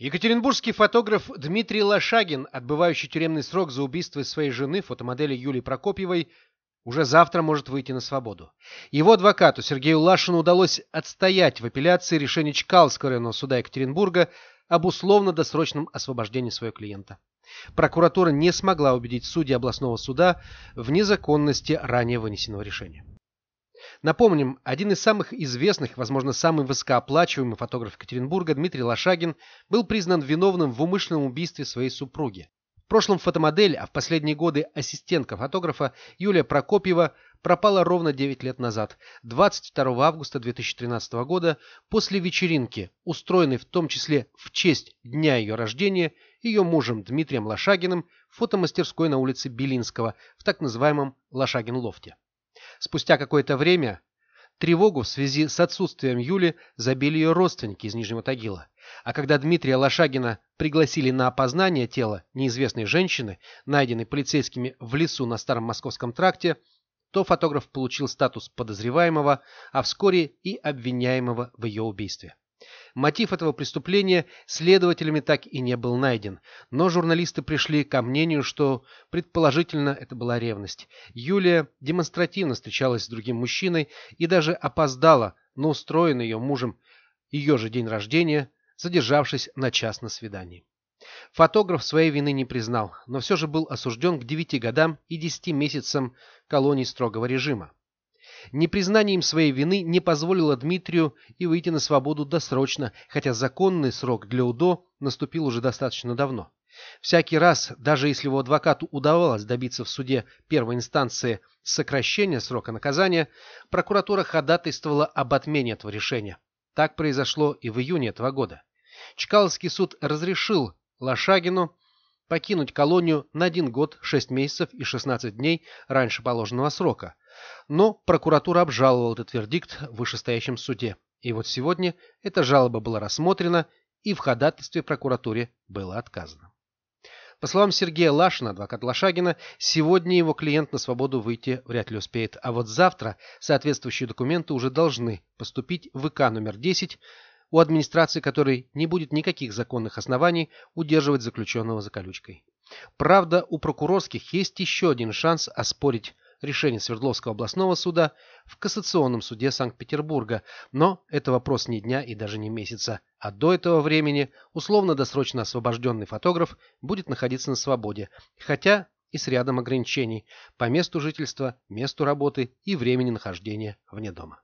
Екатеринбургский фотограф Дмитрий Лошагин, отбывающий тюремный срок за убийство своей жены, фотомодели Юлии Прокопьевой, уже завтра может выйти на свободу. Его адвокату Сергею Лашину удалось отстоять в апелляции решение Чкалского районного суда Екатеринбурга об условно-досрочном освобождении своего клиента. Прокуратура не смогла убедить судей областного суда в незаконности ранее вынесенного решения. Напомним, один из самых известных, возможно, самый высокооплачиваемый фотограф Екатеринбурга Дмитрий Лошагин был признан виновным в умышленном убийстве своей супруги. В прошлом фотомодель, а в последние годы ассистентка фотографа Юлия Прокопьева пропала ровно 9 лет назад, 22 августа 2013 года, после вечеринки, устроенной в том числе в честь дня ее рождения ее мужем Дмитрием Лошагиным в фотомастерской на улице Белинского в так называемом Лошагин-лофте. Спустя какое-то время тревогу в связи с отсутствием Юли забили ее родственники из Нижнего Тагила. А когда Дмитрия Лошагина пригласили на опознание тела неизвестной женщины, найденной полицейскими в лесу на Старом Московском тракте, то фотограф получил статус подозреваемого, а вскоре и обвиняемого в ее убийстве. Мотив этого преступления следователями так и не был найден, но журналисты пришли ко мнению, что предположительно это была ревность. Юлия демонстративно встречалась с другим мужчиной и даже опоздала на устроенный ее мужем ее же день рождения, задержавшись на час на свидании. Фотограф своей вины не признал, но все же был осужден к 9 годам и 10 месяцам колонии строгого режима. Непризнанием своей вины не позволило Дмитрию и выйти на свободу досрочно, хотя законный срок для УДО наступил уже достаточно давно. Всякий раз, даже если его адвокату удавалось добиться в суде первой инстанции сокращения срока наказания, прокуратура ходатайствовала об отмене этого решения. Так произошло и в июне этого года. Чкаловский суд разрешил Лошагину покинуть колонию на один год, 6 месяцев и 16 дней раньше положенного срока. Но прокуратура обжаловала этот вердикт в вышестоящем суде. И вот сегодня эта жалоба была рассмотрена и в ходатайстве прокуратуре было отказано. По словам Сергея Лашина, адвоката Лошагина, сегодня его клиент на свободу выйти вряд ли успеет, а вот завтра соответствующие документы уже должны поступить в ИК номер 10 у администрации которой не будет никаких законных оснований удерживать заключенного за колючкой. Правда, у прокурорских есть еще один шанс оспорить решение Свердловского областного суда в Кассационном суде Санкт-Петербурга, но это вопрос не дня и даже не месяца, а до этого времени условно-досрочно освобожденный фотограф будет находиться на свободе, хотя и с рядом ограничений по месту жительства, месту работы и времени нахождения вне дома.